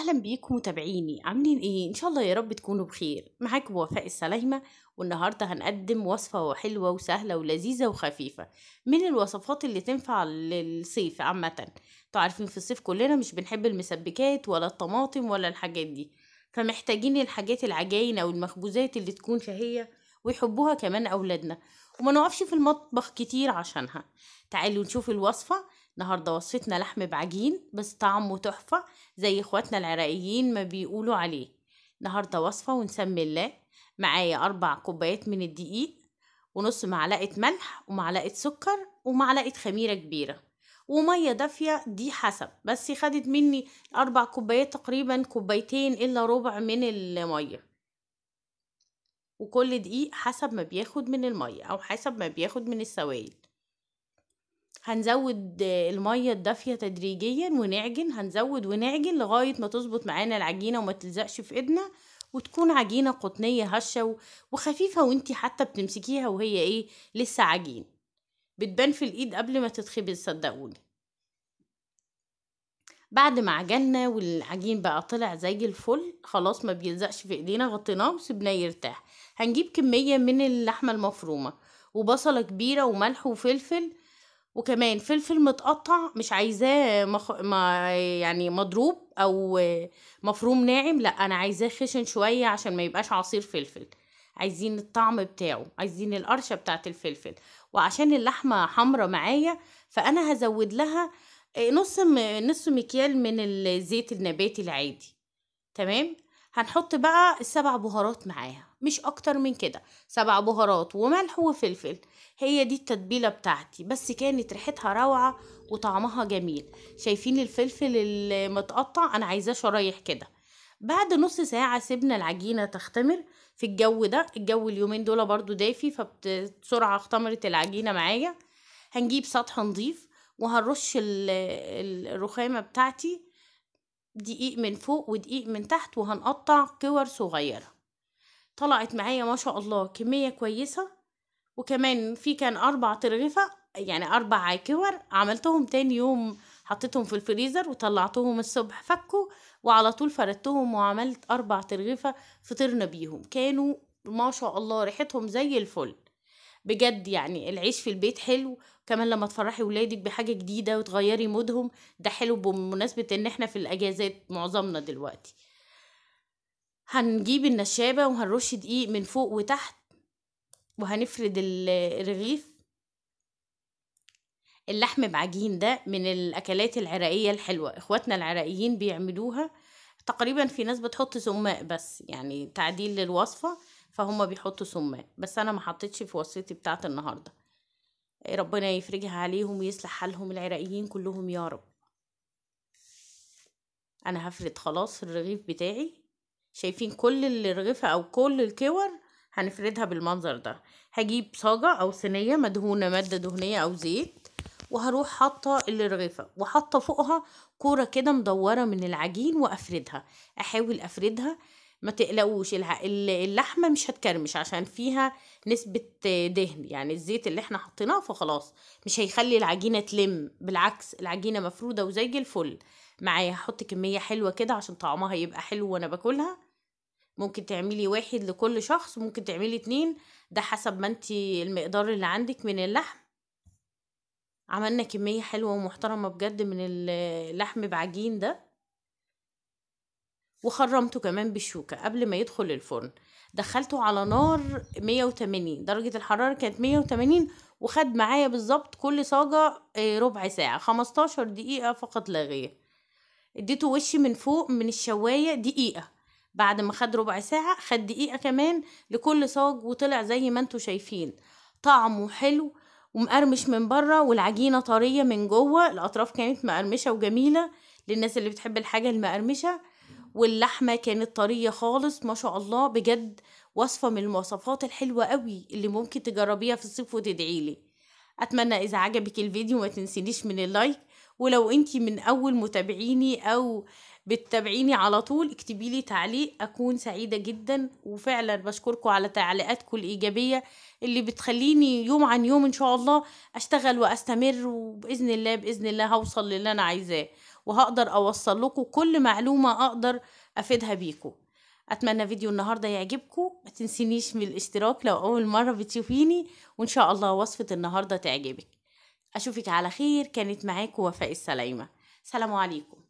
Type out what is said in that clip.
أهلا بيكم متابعيني عاملين إيه؟ إن شاء الله يا رب تكونوا بخير معاكم وفاء السلايمة والنهاردة هنقدم وصفة حلوة وسهلة ولذيذة وخفيفة من الوصفات اللي تنفع للصيف عامة انتوا عارفين في الصيف كلنا مش بنحب المسبكات ولا الطماطم ولا الحاجات دي فمحتاجين الحاجات العجاين أو المخبوزات اللي تكون شهية ويحبوها كمان أولادنا وما نقفش في المطبخ كتير عشانها تعالوا نشوف الوصفة النهارده وصفتنا لحم بعجين بس طعمه تحفه زي اخواتنا العراقيين ما بيقولوا عليه النهارده وصفه ونسمي الله معايا اربع كوبايات من الدقيق ونص معلقه ملح ومعلقه سكر ومعلقه خميره كبيره وميه دافيه دي حسب بس خدت مني اربع كوبايات تقريبا كوبايتين الا ربع من الميه وكل دقيق حسب ما بياخد من الميه او حسب ما بياخد من السوائل هنزود المية الدافية تدريجيا ونعجن هنزود ونعجن لغاية ما تظبط معانا العجينة وما تلزقش في ايدنا وتكون عجينة قطنية هشة وخفيفة وانتي حتى بتمسكيها وهي ايه لسه عجين بتبان في الايد قبل ما تتخبز صدقوني بعد ما عجنا والعجين بقى طلع زي الفل خلاص ما بيلزقش في ايدينا غطيناه وسيبناه يرتاح هنجيب كمية من اللحمة المفرومة وبصلة كبيرة وملح وفلفل وكمان فلفل متقطع مش عايزاه مخ... ما يعني مضروب او مفروم ناعم لا انا عايزاه خشن شويه عشان ما يبقاش عصير فلفل عايزين الطعم بتاعه عايزين القرشه بتاعه الفلفل وعشان اللحمه حمرا معايا فانا هزود لها نص م... نص مكيال من الزيت النباتي العادي تمام هنحط بقى السبع بهارات معاها مش اكتر من كده سبع بهارات وملح وفلفل هي دي التتبيلة بتاعتي بس كانت ريحتها روعة وطعمها جميل شايفين الفلفل المتقطع انا عايزاه شرايح كده بعد نص ساعة سيبنا العجينة تختمر في الجو ده الجو اليومين دول برضو دافي فبسرعة اختمرت العجينة معايا هنجيب سطح نضيف وهنرش الرخامة بتاعتي دقيق من فوق ودقيق من تحت وهنقطع كور صغيرة طلعت معايا ما شاء الله كمية كويسة وكمان في كان أربع ترغفة يعني أربع كور عملتهم تاني يوم حطيتهم في الفريزر وطلعتهم الصبح فكوا وعلى طول فردتهم وعملت أربع ترغفة فطرنا بيهم كانوا ما شاء الله ريحتهم زي الفل بجد يعني العيش في البيت حلو كمان لما تفرحي ولادك بحاجة جديدة وتغيري مودهم ده حلو بمناسبة ان احنا في الاجازات معظمنا دلوقتي هنجيب النشابة وهنرش دقيق من فوق وتحت وهنفرد الرغيف اللحم بعجين ده من الاكلات العراقية الحلوة اخواتنا العراقيين بيعملوها تقريبا في ناس بتحط سماق بس يعني تعديل للوصفة فهم بيحطوا سماء بس انا ما حطيتش في وصيتي بتاعه النهارده إيه، ربنا يفرجها عليهم ويصلح حالهم العراقيين كلهم يا رب انا هفرد خلاص الرغيف بتاعي شايفين كل الرغيفه او كل الكور هنفردها بالمنظر ده هجيب صاجة او صينية مدهونة مادة دهنية او زيت وهروح حاطة الرغيفة وحاطة فوقها كورة كده مدورة من العجين وافردها احاول افردها ما تقلقوش اللحمة مش هتكرمش عشان فيها نسبة دهن يعني الزيت اللي احنا حطيناه فخلاص مش هيخلي العجينة تلم بالعكس العجينة مفرودة وزي الفل معايا هحط كمية حلوة كده عشان طعمها يبقى حلو وانا باكلها ممكن تعملي واحد لكل شخص ممكن تعملي اتنين ده حسب ما انتي المقدار اللي عندك من اللحم عملنا كمية حلوة ومحترمة بجد من اللحم بعجين ده وخرمته كمان بالشوكة قبل ما يدخل الفرن دخلته على نار 180 درجة الحرارة كانت 180 وخد معايا بالظبط كل صاجة آه، ربع ساعة 15 دقيقة فقط لا غير اديته وشي من فوق من الشواية دقيقة بعد ما خد ربع ساعة خد دقيقة كمان لكل صاج وطلع زي ما انتوا شايفين طعمه حلو ومقرمش من بره والعجينة طرية من جوه الأطراف كانت مقرمشة وجميلة للناس اللي بتحب الحاجة المقرمشة واللحمه كانت طريه خالص ما شاء الله بجد وصفه من المواصفات الحلوه قوي اللي ممكن تجربيها في الصيف وتدعيلي اتمنى اذا عجبك الفيديو ما تنسينيش من اللايك ولو انتي من اول متابعيني او بتتابعيني على طول اكتبي لي تعليق اكون سعيده جدا وفعلا بشكركم على تعليقاتكم الايجابيه اللي بتخليني يوم عن يوم ان شاء الله اشتغل واستمر وباذن الله باذن الله هوصل للي انا عايزاه وهقدر اوصل لكم كل معلومه اقدر افيدها بيكم اتمنى فيديو النهارده يعجبكم ما تنسينيش من الاشتراك لو اول مره بتشوفيني وان شاء الله وصفه النهارده تعجبك اشوفك على خير كانت معاكم وفاء السلايمه سلام عليكم